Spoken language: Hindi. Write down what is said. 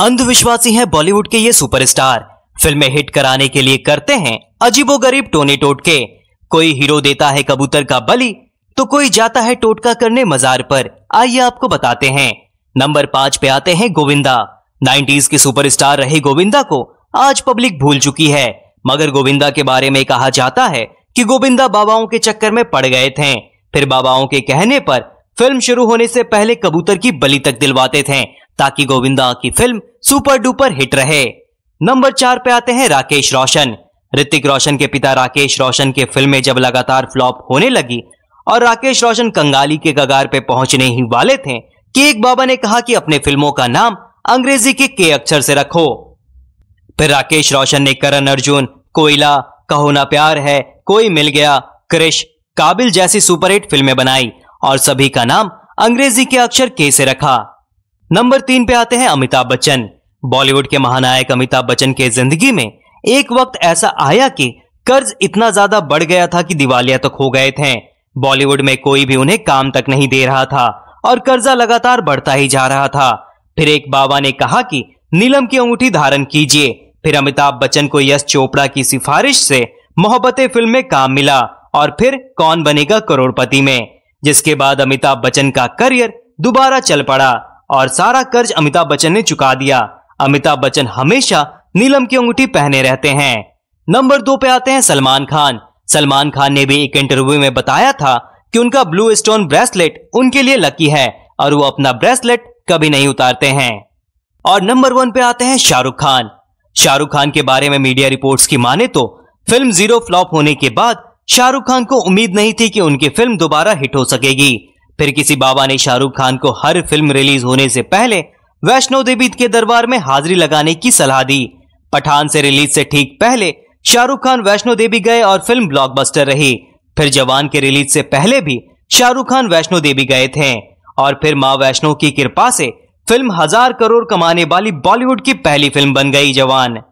अंधविश्वासी हैं बॉलीवुड के ये सुपरस्टार फिल्में हिट कराने के लिए करते हैं अजीबोगरीब टोने टोटके कोई हीरो देता है कबूतर का बलि तो कोई जाता है टोटका करने मजार पर आइए आपको बताते हैं नंबर पांच पे आते हैं गोविंदा नाइन्टीज के सुपरस्टार रहे गोविंदा को आज पब्लिक भूल चुकी है मगर गोविंदा के बारे में कहा जाता है कि गोविंदा बाबाओं के चक्कर में पड़ गए थे फिर बाबाओं के कहने पर फिल्म शुरू होने से पहले कबूतर की बलि तक दिलवाते थे ताकि गोविंदा की फिल्म सुपर डुपर हिट रहे नंबर चार पे आते हैं राकेश रोशन ऋतिक रोशन के पिता राकेश रोशन के फिल्में जब लगातार फ्लॉप होने लगी और राकेश रोशन कंगाली के कगार पे पहुंचने ही वाले थे कि एक बाबा ने कहा कि अपने फिल्मों का नाम अंग्रेजी के के अक्षर से रखो फिर राकेश रोशन ने करण अर्जुन कोयला कहो ना प्यार है कोई मिल गया क्रिश काबिल जैसी सुपरहिट फिल्में बनाई और सभी का नाम अंग्रेजी के अक्षर के से रखा नंबर तीन पे आते हैं अमिताभ बच्चन बॉलीवुड के महानायक अमिताभ बच्चन के जिंदगी में एक वक्त ऐसा आया कि कर्ज इतना ज्यादा बढ़ गया था कि दिवालिया तक हो गए थे बॉलीवुड में कोई भी उन्हें काम तक नहीं दे रहा था और कर्जा लगातार बढ़ता ही जा रहा था फिर एक बाबा ने कहा कि नीलम की अंगूठी धारण कीजिए फिर अमिताभ बच्चन को यश चोपड़ा की सिफारिश से मोहब्बत फिल्म में काम मिला और फिर कौन बनेगा करोड़पति में जिसके बाद अमिताभ बच्चन का करियर दोबारा चल पड़ा और सारा कर्ज अमिताभ बच्चन ने चुका दिया अमिताभ बच्चन हमेशा नीलम की अंगूठी पहने रहते हैं नंबर दो पे आते हैं सलमान खान सलमान खान ने भी एक इंटरव्यू में बताया था कि उनका ब्लू स्टोन ब्रेसलेट उनके लिए लकी है और वो अपना ब्रेसलेट कभी नहीं उतारते हैं और नंबर वन पे आते हैं शाहरुख खान शाहरुख खान के बारे में मीडिया रिपोर्ट्स की माने तो फिल्म जीरो फ्लॉप होने के बाद शाहरुख खान को उम्मीद नहीं थी कि उनकी फिल्म दोबारा हिट हो सकेगी फिर किसी बाबा ने शाहरुख खान को हर फिल्म रिलीज होने से पहले वैष्णो देवी के दरबार में हाजिरी लगाने की सलाह दी पठान से रिलीज से ठीक पहले शाहरुख खान वैष्णो देवी गए और फिल्म ब्लॉकबस्टर रही फिर जवान के रिलीज से पहले भी शाहरुख खान वैष्णो देवी गए थे और फिर माँ वैष्णो की कृपा से फिल्म हजार करोड़ कमाने वाली बॉलीवुड की पहली फिल्म बन गई जवान